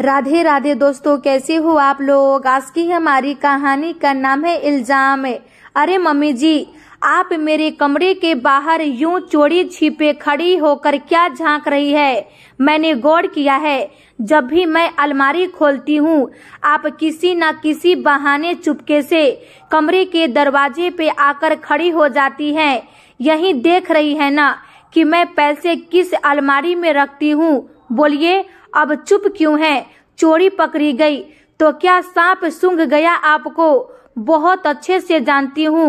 राधे राधे दोस्तों कैसे हो आप लोग आज की हमारी कहानी का नाम है इल्जाम अरे मम्मी जी आप मेरे कमरे के बाहर यूं चोरी छिपे खड़ी होकर क्या झांक रही है मैंने गौर किया है जब भी मैं अलमारी खोलती हूँ आप किसी न किसी बहाने चुपके से कमरे के दरवाजे पे आकर खड़ी हो जाती हैं यही देख रही है ना कि मैं पैसे किस अलमारी में रखती हूँ बोलिए अब चुप क्यों हैं चोरी पकड़ी गई तो क्या सांप सुंग गया आपको बहुत अच्छे से जानती हूँ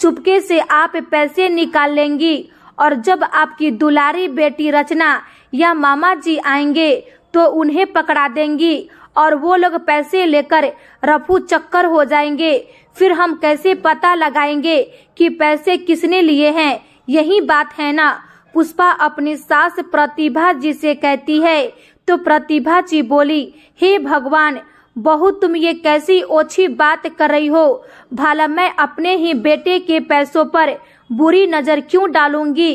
चुपके से आप पैसे निकाल लेंगी और जब आपकी दुलारी बेटी रचना या मामा जी आएंगे तो उन्हें पकड़ा देंगी और वो लोग पैसे लेकर रफू चक्कर हो जाएंगे फिर हम कैसे पता लगाएंगे कि पैसे किसने लिए हैं यही बात है ना पुष्पा अपनी सास प्रतिभा जी से कहती है तो प्रतिभा जी बोली हे भगवान बहू तुम ये कैसी ओछी बात कर रही हो भला मैं अपने ही बेटे के पैसों पर बुरी नजर क्यों डालूंगी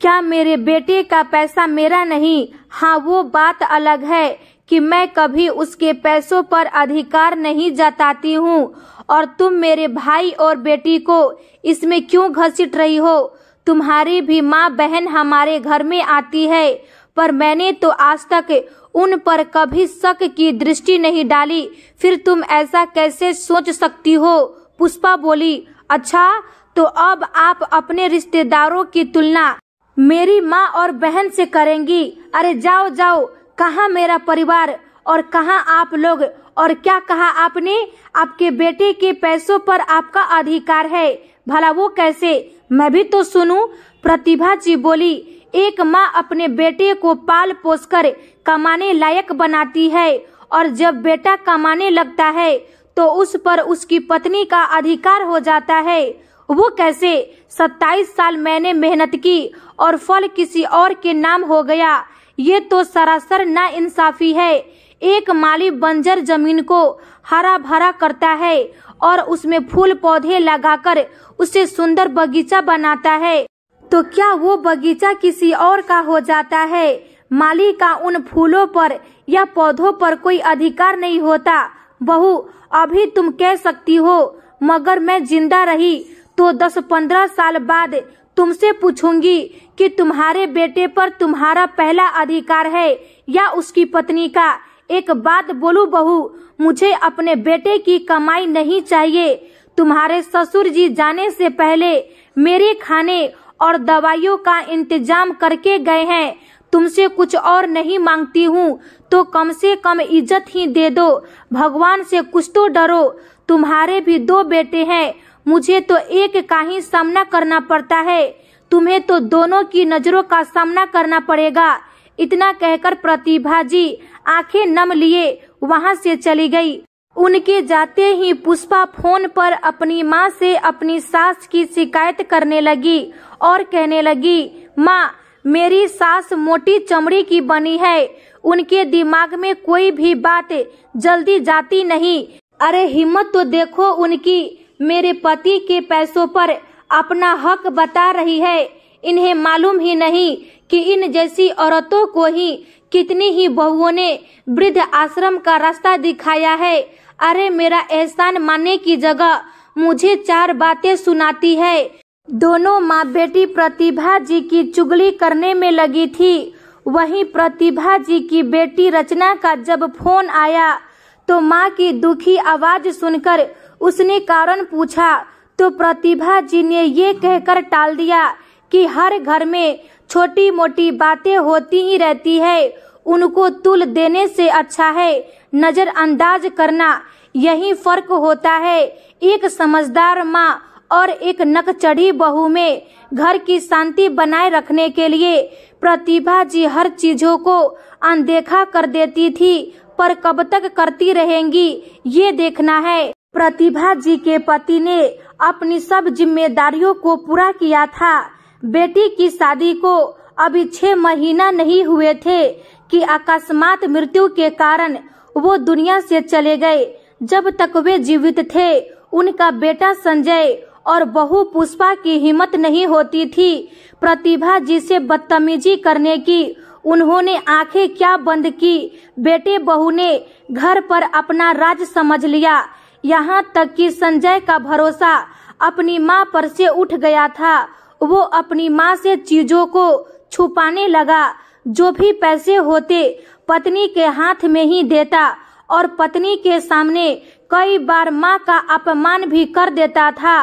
क्या मेरे बेटे का पैसा मेरा नहीं हाँ वो बात अलग है कि मैं कभी उसके पैसों पर अधिकार नहीं जताती हूँ और तुम मेरे भाई और बेटी को इसमें क्यों घसीट रही हो तुम्हारी भी माँ बहन हमारे घर में आती है पर मैंने तो आज तक उन पर कभी शक की दृष्टि नहीं डाली फिर तुम ऐसा कैसे सोच सकती हो पुष्पा बोली अच्छा तो अब आप अपने रिश्तेदारों की तुलना मेरी माँ और बहन से करेंगी अरे जाओ जाओ कहाँ मेरा परिवार और कहा आप लोग और क्या कहा आपने आपके बेटे के पैसों पर आपका अधिकार है भला वो कैसे मैं भी तो सुनूं प्रतिभा जी बोली एक माँ अपने बेटे को पाल पोस कर कमाने लायक बनाती है और जब बेटा कमाने लगता है तो उस पर उसकी पत्नी का अधिकार हो जाता है वो कैसे सत्ताईस साल मैंने मेहनत की और फल किसी और के नाम हो गया ये तो सरासर ना इंसाफी है एक माली बंजर जमीन को हरा भरा करता है और उसमें फूल पौधे लगाकर उसे सुंदर बगीचा बनाता है तो क्या वो बगीचा किसी और का हो जाता है माली का उन फूलों पर या पौधों पर कोई अधिकार नहीं होता बहू अभी तुम कह सकती हो मगर मैं जिंदा रही तो दस पंद्रह साल बाद तुमसे पूछूंगी कि तुम्हारे बेटे पर तुम्हारा पहला अधिकार है या उसकी पत्नी का एक बात बोलू बहू मुझे अपने बेटे की कमाई नहीं चाहिए तुम्हारे ससुर जी जाने से पहले मेरे खाने और दवाइयों का इंतजाम करके गए हैं तुमसे कुछ और नहीं मांगती हूँ तो कम से कम इज्जत ही दे दो भगवान से कुछ तो डरो तुम्हारे भी दो बेटे हैं मुझे तो एक का ही सामना करना पड़ता है तुम्हें तो दोनों की नजरों का सामना करना पड़ेगा इतना कहकर प्रतिभा जी आंखें नम लिए वहां से चली गई उनके जाते ही पुष्पा फोन पर अपनी माँ से अपनी सास की शिकायत करने लगी और कहने लगी माँ मेरी सास मोटी चमड़ी की बनी है उनके दिमाग में कोई भी बात जल्दी जाती नहीं अरे हिम्मत तो देखो उनकी मेरे पति के पैसों पर अपना हक बता रही है इन्हें मालूम ही नहीं कि इन जैसी औरतों को ही कितनी ही बहुओं ने वृद्ध आश्रम का रास्ता दिखाया है अरे मेरा एहसान मानने की जगह मुझे चार बातें सुनाती है दोनों माँ बेटी प्रतिभा जी की चुगली करने में लगी थी वहीं प्रतिभा जी की बेटी रचना का जब फोन आया तो माँ की दुखी आवाज सुनकर उसने कारण पूछा तो प्रतिभा जी ने ये कहकर टाल दिया कि हर घर में छोटी मोटी बातें होती ही रहती है उनको तुल देने से अच्छा है नज़रअंदाज करना यही फर्क होता है एक समझदार माँ और एक नकचढ़ी बहू में घर की शांति बनाए रखने के लिए प्रतिभा जी हर चीजों को अनदेखा कर देती थी पर कब तक करती रहेंगी ये देखना है प्रतिभा जी के पति ने अपनी सब जिम्मेदारियों को पूरा किया था बेटी की शादी को अभी छह महीना नहीं हुए थे कि अकस्मात मृत्यु के कारण वो दुनिया से चले गए जब तक वे जीवित थे उनका बेटा संजय और बहु पुष्पा की हिम्मत नहीं होती थी प्रतिभा जी से बदतमीजी करने की उन्होंने आंखें क्या बंद की बेटे बहू ने घर पर अपना राज समझ लिया यहाँ तक कि संजय का भरोसा अपनी माँ पर से उठ गया था वो अपनी माँ से चीजों को छुपाने लगा जो भी पैसे होते पत्नी के हाथ में ही देता और पत्नी के सामने कई बार माँ का अपमान भी कर देता था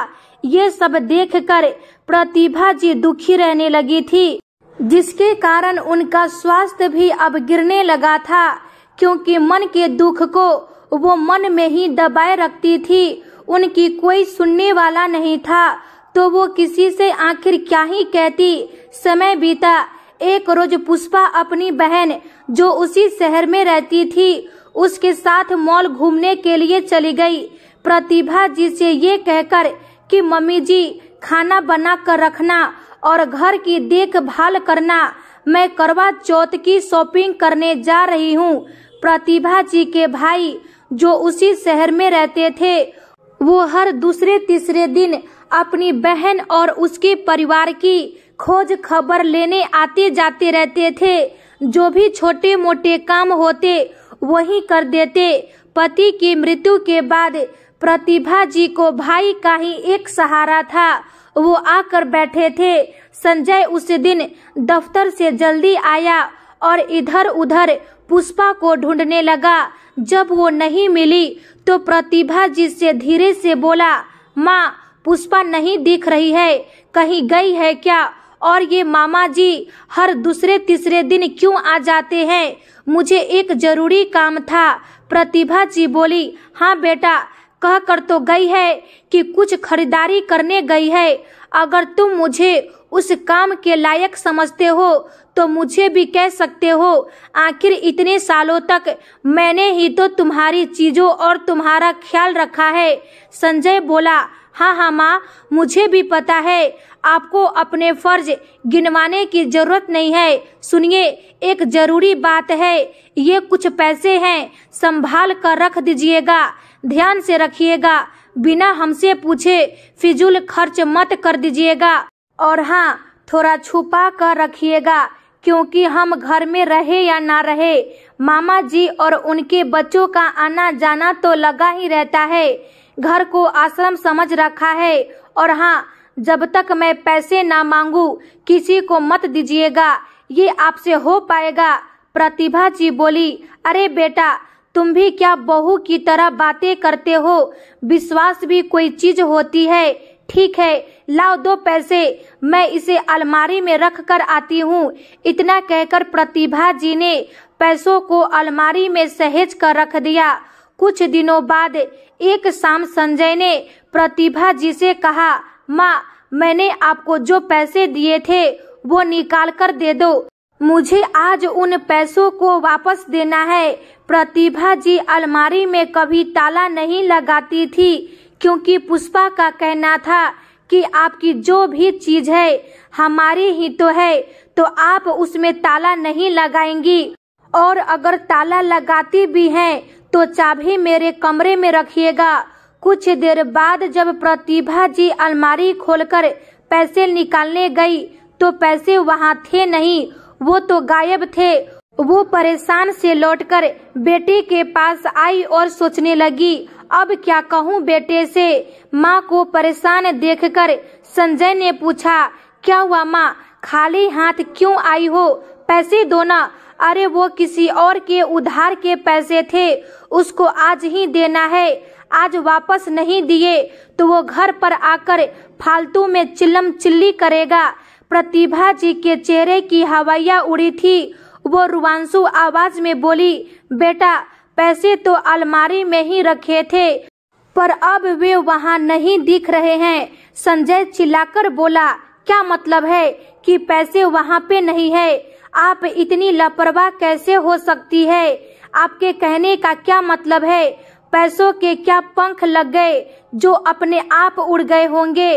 ये सब देखकर प्रतिभा जी दुखी रहने लगी थी जिसके कारण उनका स्वास्थ्य भी अब गिरने लगा था क्योंकि मन के दुख को वो मन में ही दबाए रखती थी उनकी कोई सुनने वाला नहीं था तो वो किसी से आखिर क्या ही कहती समय बीता एक रोज पुष्पा अपनी बहन जो उसी शहर में रहती थी उसके साथ मॉल घूमने के लिए चली गई प्रतिभा जी से ये कहकर कि मम्मी जी खाना बना कर रखना और घर की देखभाल करना मैं करवा चौथ की शॉपिंग करने जा रही हूँ प्रतिभा जी के भाई जो उसी शहर में रहते थे वो हर दूसरे तीसरे दिन अपनी बहन और उसके परिवार की खोज खबर लेने आते जाते रहते थे जो भी छोटे मोटे काम होते वही कर देते पति की मृत्यु के बाद प्रतिभा जी को भाई का ही एक सहारा था वो आकर बैठे थे संजय उस दिन दफ्तर से जल्दी आया और इधर उधर पुष्पा को ढूंढने लगा जब वो नहीं मिली तो प्रतिभा जी से धीरे से बोला माँ पुष्पा नहीं दिख रही है कहीं गई है क्या और ये मामा जी हर दूसरे तीसरे दिन क्यों आ जाते हैं मुझे एक जरूरी काम था प्रतिभा जी बोली हाँ बेटा कह कर तो गई है कि कुछ खरीदारी करने गई है अगर तुम मुझे उस काम के लायक समझते हो तो मुझे भी कह सकते हो आखिर इतने सालों तक मैंने ही तो तुम्हारी चीज़ों और तुम्हारा ख्याल रखा है संजय बोला हाँ हाँ माँ मुझे भी पता है आपको अपने फर्ज गिनवाने की जरूरत नहीं है सुनिए एक जरूरी बात है ये कुछ पैसे हैं संभाल कर रख दीजिएगा ध्यान से रखिएगा बिना हमसे पूछे फिजूल खर्च मत कर दीजिएगा और हाँ थोड़ा छुपा कर रखिएगा क्योंकि हम घर में रहे या ना रहे मामा जी और उनके बच्चों का आना जाना तो लगा ही रहता है घर को आश्रम समझ रखा है और हाँ जब तक मैं पैसे ना मांगू किसी को मत दीजिएगा ये आपसे हो पाएगा प्रतिभा जी बोली अरे बेटा तुम भी क्या बहू की तरह बातें करते हो विश्वास भी कोई चीज होती है ठीक है लाओ दो पैसे मैं इसे अलमारी में रख कर आती हूँ इतना कहकर प्रतिभा जी ने पैसों को अलमारी में सहेज कर रख दिया कुछ दिनों बाद एक शाम संजय ने प्रतिभा जी से कहा माँ मैंने आपको जो पैसे दिए थे वो निकाल कर दे दो मुझे आज उन पैसों को वापस देना है प्रतिभा जी अलमारी में कभी ताला नहीं लगाती थी क्योंकि पुष्पा का कहना था कि आपकी जो भी चीज है हमारी ही तो है तो आप उसमें ताला नहीं लगाएंगी और अगर ताला लगाती भी हैं तो चाबी मेरे कमरे में रखिएगा कुछ देर बाद जब प्रतिभा जी अलमारी खोलकर पैसे निकालने गई तो पैसे वहाँ थे नहीं वो तो गायब थे वो परेशान से लौटकर बेटे के पास आई और सोचने लगी अब क्या कहूँ बेटे से माँ को परेशान देखकर संजय ने पूछा क्या हुआ माँ खाली हाथ क्यों आई हो पैसे दो ना अरे वो किसी और के उधार के पैसे थे उसको आज ही देना है आज वापस नहीं दिए तो वो घर पर आकर फालतू में चिल्लम चिल्ली करेगा प्रतिभा जी के चेहरे की हवाइया उड़ी थी वो रुवांशु आवाज में बोली बेटा पैसे तो अलमारी में ही रखे थे पर अब वे वहाँ नहीं दिख रहे हैं संजय चिल्लाकर बोला क्या मतलब है कि पैसे वहाँ पे नहीं है आप इतनी लापरवाह कैसे हो सकती है आपके कहने का क्या मतलब है पैसों के क्या पंख लग गए जो अपने आप उड़ गए होंगे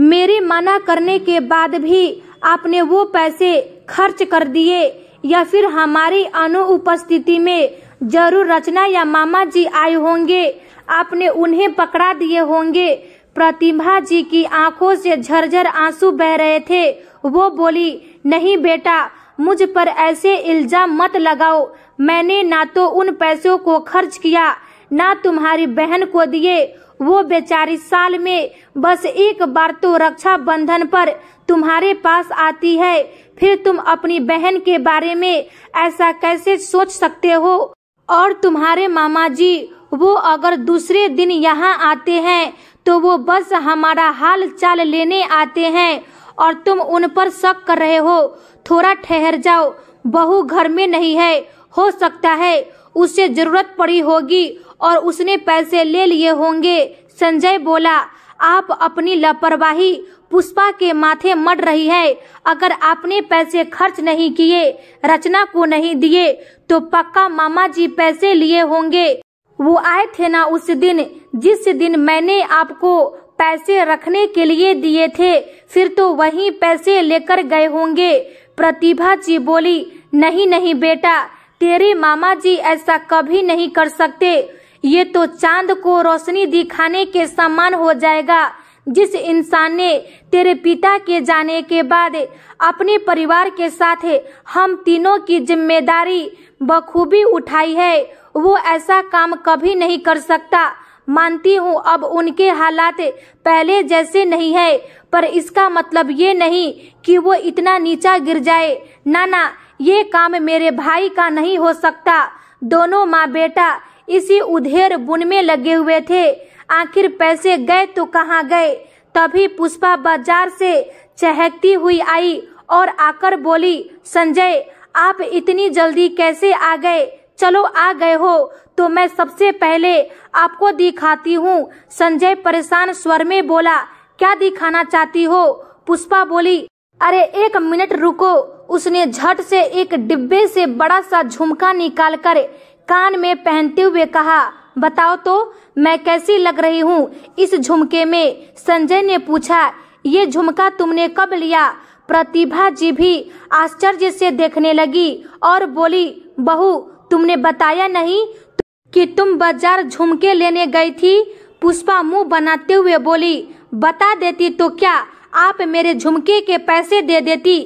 मेरे मना करने के बाद भी आपने वो पैसे खर्च कर दिए या फिर हमारी अनुपस्थिति में जरूर रचना या मामा जी आए होंगे आपने उन्हें पकड़ा दिए होंगे प्रतिभा जी की आंखों से झरझर आंसू बह रहे थे वो बोली नहीं बेटा मुझ पर ऐसे इल्जाम मत लगाओ मैंने ना तो उन पैसों को खर्च किया ना तुम्हारी बहन को दिए वो बेचारी साल में बस एक बार तो रक्षा बंधन पर तुम्हारे पास आती है फिर तुम अपनी बहन के बारे में ऐसा कैसे सोच सकते हो और तुम्हारे मामा जी वो अगर दूसरे दिन यहाँ आते हैं तो वो बस हमारा हाल चाल लेने आते हैं और तुम उन पर शक कर रहे हो थोड़ा ठहर जाओ बहू घर में नहीं है हो सकता है उसे जरूरत पड़ी होगी और उसने पैसे ले लिए होंगे संजय बोला आप अपनी लापरवाही पुष्पा के माथे मर रही है अगर आपने पैसे खर्च नहीं किए रचना को नहीं दिए तो पक्का मामा जी पैसे लिए होंगे वो आए थे ना उस दिन जिस दिन मैंने आपको पैसे रखने के लिए दिए थे फिर तो वही पैसे लेकर गए होंगे प्रतिभा जी बोली नहीं नहीं बेटा तेरे मामा जी ऐसा कभी नहीं कर सकते ये तो चांद को रोशनी दिखाने के समान हो जाएगा जिस इंसान ने तेरे पिता के जाने के बाद अपने परिवार के साथ हम तीनों की जिम्मेदारी बखूबी उठाई है वो ऐसा काम कभी नहीं कर सकता मानती हूँ अब उनके हालात पहले जैसे नहीं है पर इसका मतलब ये नहीं कि वो इतना नीचा गिर जाए ना ना ये काम मेरे भाई का नहीं हो सकता दोनों माँ बेटा इसी उधेर बुन में लगे हुए थे आखिर पैसे गए तो कहाँ गए तभी पुष्पा बाजार से चहकती हुई आई और आकर बोली संजय आप इतनी जल्दी कैसे आ गए चलो आ गए हो तो मैं सबसे पहले आपको दिखाती हूँ संजय परेशान स्वर में बोला क्या दिखाना चाहती हो पुष्पा बोली अरे एक मिनट रुको उसने झट से एक डिब्बे से बड़ा सा झुमका निकालकर कान में पहनते हुए कहा बताओ तो मैं कैसी लग रही हूँ इस झुमके में संजय ने पूछा ये झुमका तुमने कब लिया प्रतिभा जी भी आश्चर्य से देखने लगी और बोली बहू तुमने बताया नहीं कि तुम बाजार झुमके लेने गई थी पुष्पा मुंह बनाते हुए बोली बता देती तो क्या आप मेरे झुमके के पैसे दे देती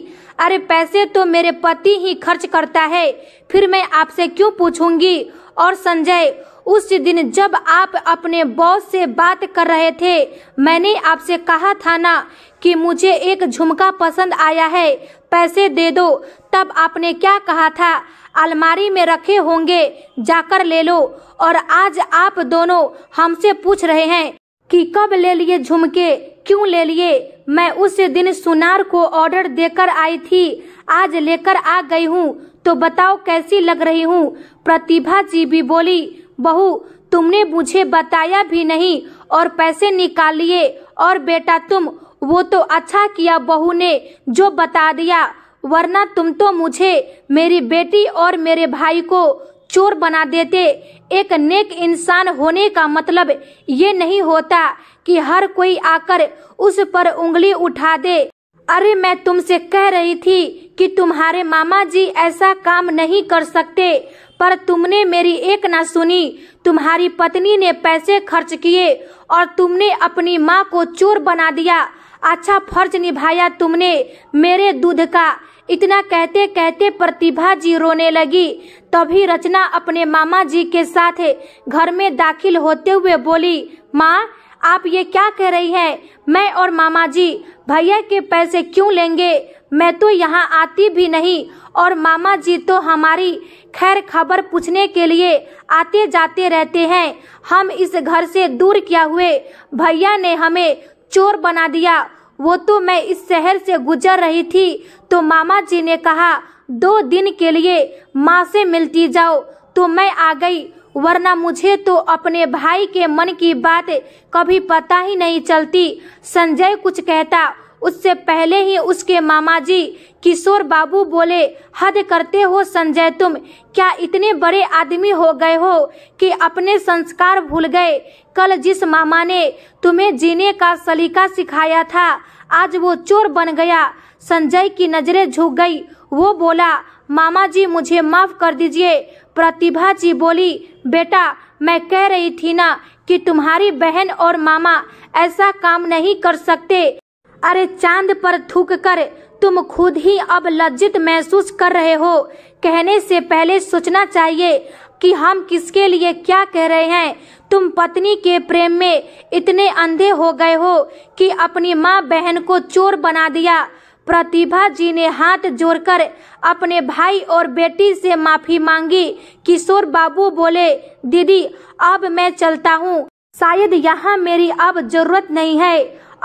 अरे पैसे तो मेरे पति ही खर्च करता है फिर मैं आपसे क्यों पूछूंगी और संजय उस दिन जब आप अपने बॉस से बात कर रहे थे मैंने आपसे कहा था ना कि मुझे एक झुमका पसंद आया है पैसे दे दो तब आपने क्या कहा था अलमारी में रखे होंगे जाकर ले लो और आज आप दोनों हमसे पूछ रहे हैं कि कब ले लिए झुमके क्यों ले लिए मैं उस दिन सुनार को ऑर्डर देकर आई थी आज लेकर आ गई हूँ तो बताओ कैसी लग रही हूँ प्रतिभा जी भी बोली बहू तुमने मुझे बताया भी नहीं और पैसे निकाल लिए और बेटा तुम वो तो अच्छा किया बहू ने जो बता दिया वरना तुम तो मुझे मेरी बेटी और मेरे भाई को चोर बना देते एक नेक इंसान होने का मतलब ये नहीं होता कि हर कोई आकर उस पर उंगली उठा दे अरे मैं तुमसे कह रही थी कि तुम्हारे मामा जी ऐसा काम नहीं कर सकते पर तुमने मेरी एक ना सुनी तुम्हारी पत्नी ने पैसे खर्च किए और तुमने अपनी माँ को चोर बना दिया अच्छा फर्ज निभाया तुमने मेरे दूध का इतना कहते कहते प्रतिभा जी रोने लगी तभी रचना अपने मामा जी के साथ घर में दाखिल होते हुए बोली माँ आप ये क्या कह रही है मैं और मामा जी भैया के पैसे क्यों लेंगे मैं तो यहाँ आती भी नहीं और मामा जी तो हमारी खैर खबर पूछने के लिए आते जाते रहते हैं हम इस घर से दूर क्या हुए भैया ने हमें चोर बना दिया वो तो मैं इस शहर से गुजर रही थी तो मामा जी ने कहा दो दिन के लिए माँ से मिलती जाओ तो मैं आ गई वरना मुझे तो अपने भाई के मन की बात कभी पता ही नहीं चलती संजय कुछ कहता उससे पहले ही उसके मामा जी किशोर बाबू बोले हद करते हो संजय तुम क्या इतने बड़े आदमी हो गए हो कि अपने संस्कार भूल गए कल जिस मामा ने तुम्हें जीने का सलीका सिखाया था आज वो चोर बन गया संजय की नजरें झुक गई वो बोला मामा जी मुझे माफ कर दीजिए प्रतिभा जी बोली बेटा मैं कह रही थी ना कि तुम्हारी बहन और मामा ऐसा काम नहीं कर सकते अरे चांद पर थूक कर तुम खुद ही अब लज्जित महसूस कर रहे हो कहने से पहले सोचना चाहिए कि हम किसके लिए क्या कह रहे हैं तुम पत्नी के प्रेम में इतने अंधे हो गए हो कि अपनी माँ बहन को चोर बना दिया प्रतिभा जी ने हाथ जोड़कर अपने भाई और बेटी से माफी मांगी किशोर बाबू बोले दीदी अब मैं चलता हूँ शायद यहाँ मेरी अब जरूरत नहीं है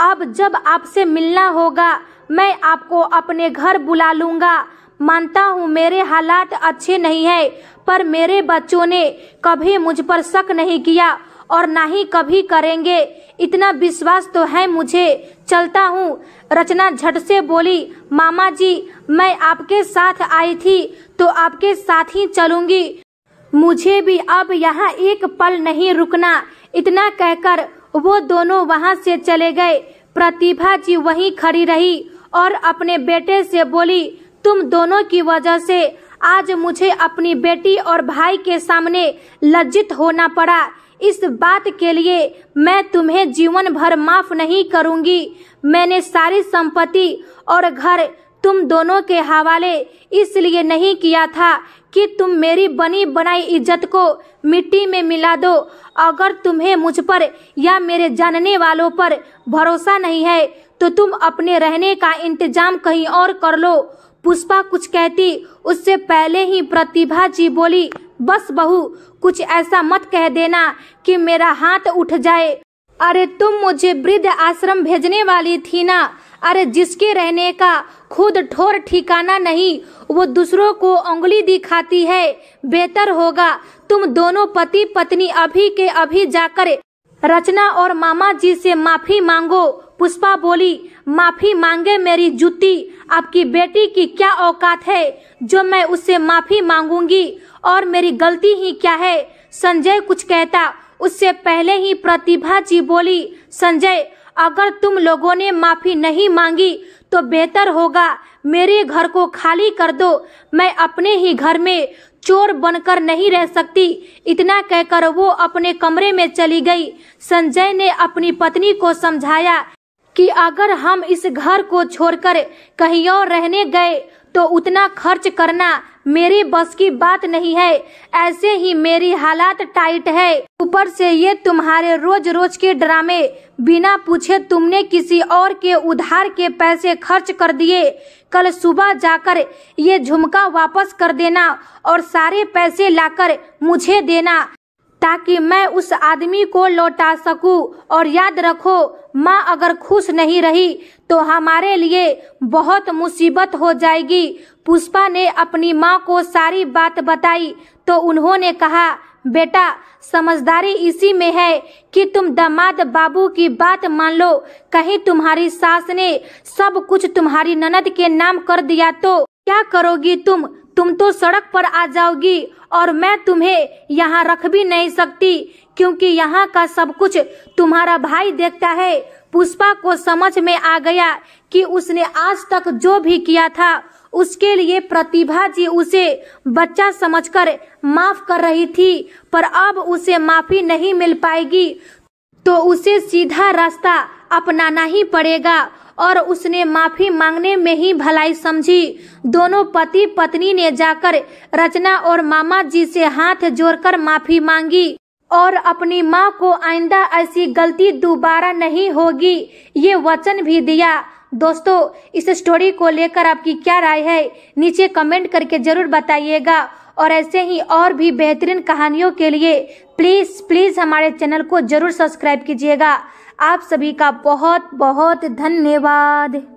अब जब आपसे मिलना होगा मैं आपको अपने घर बुला लूंगा मानता हूँ मेरे हालात अच्छे नहीं है पर मेरे बच्चों ने कभी मुझ पर शक नहीं किया और ना ही कभी करेंगे इतना विश्वास तो है मुझे चलता हूँ रचना झट से बोली मामा जी मैं आपके साथ आई थी तो आपके साथ ही चलूंगी मुझे भी अब यहाँ एक पल नहीं रुकना इतना कहकर वो दोनों वहाँ से चले गए प्रतिभा जी वहीं खड़ी रही और अपने बेटे से बोली तुम दोनों की वजह से आज मुझे अपनी बेटी और भाई के सामने लज्जित होना पड़ा इस बात के लिए मैं तुम्हें जीवन भर माफ नहीं करूंगी मैंने सारी संपत्ति और घर तुम दोनों के हवाले इसलिए नहीं किया था कि तुम मेरी बनी बनाई इज्जत को मिट्टी में मिला दो अगर तुम्हें मुझ पर या मेरे जानने वालों पर भरोसा नहीं है तो तुम अपने रहने का इंतजाम कहीं और कर लो पुष्पा कुछ कहती उससे पहले ही प्रतिभा जी बोली बस बहू कुछ ऐसा मत कह देना कि मेरा हाथ उठ जाए अरे तुम मुझे वृद्ध आश्रम भेजने वाली थी ना अरे जिसके रहने का खुद ठोर ठिकाना नहीं वो दूसरों को उंगली दिखाती है बेहतर होगा तुम दोनों पति पत्नी अभी के अभी जाकर रचना और मामा जी से माफी मांगो पुष्पा बोली माफी मांगे मेरी जूती आपकी बेटी की क्या औकात है जो मैं उससे माफी मांगूंगी और मेरी गलती ही क्या है संजय कुछ कहता उससे पहले ही प्रतिभा जी बोली संजय अगर तुम लोगों ने माफ़ी नहीं मांगी तो बेहतर होगा मेरे घर को खाली कर दो मैं अपने ही घर में चोर बनकर नहीं रह सकती इतना कहकर वो अपने कमरे में चली गई संजय ने अपनी पत्नी को समझाया कि अगर हम इस घर को छोड़कर कहीं और रहने गए तो उतना खर्च करना मेरे बस की बात नहीं है ऐसे ही मेरी हालात टाइट है ऊपर से ये तुम्हारे रोज रोज के ड्रामे बिना पूछे तुमने किसी और के उधार के पैसे खर्च कर दिए कल सुबह जाकर ये झुमका वापस कर देना और सारे पैसे लाकर मुझे देना ताकि मैं उस आदमी को लौटा सकूं और याद रखो माँ अगर खुश नहीं रही तो हमारे लिए बहुत मुसीबत हो जाएगी पुष्पा ने अपनी माँ को सारी बात बताई तो उन्होंने कहा बेटा समझदारी इसी में है कि तुम दामाद बाबू की बात मान लो कहीं तुम्हारी सास ने सब कुछ तुम्हारी ननद के नाम कर दिया तो क्या करोगी तुम तुम तो सड़क पर आ जाओगी और मैं तुम्हें यहाँ रख भी नहीं सकती क्योंकि यहाँ का सब कुछ तुम्हारा भाई देखता है पुष्पा को समझ में आ गया कि उसने आज तक जो भी किया था उसके लिए प्रतिभा जी उसे बच्चा समझकर माफ कर रही थी पर अब उसे माफी नहीं मिल पाएगी तो उसे सीधा रास्ता अपनाना ही पड़ेगा और उसने माफी मांगने में ही भलाई समझी दोनों पति पत्नी ने जाकर रचना और मामा जी से हाथ जोड़कर माफी मांगी और अपनी माँ को आइंदा ऐसी गलती दोबारा नहीं होगी ये वचन भी दिया दोस्तों इस स्टोरी को लेकर आपकी क्या राय है नीचे कमेंट करके जरूर बताइएगा और ऐसे ही और भी बेहतरीन कहानियों के लिए प्लीज़ प्लीज़ हमारे चैनल को जरूर सब्सक्राइब कीजिएगा आप सभी का बहुत बहुत धन्यवाद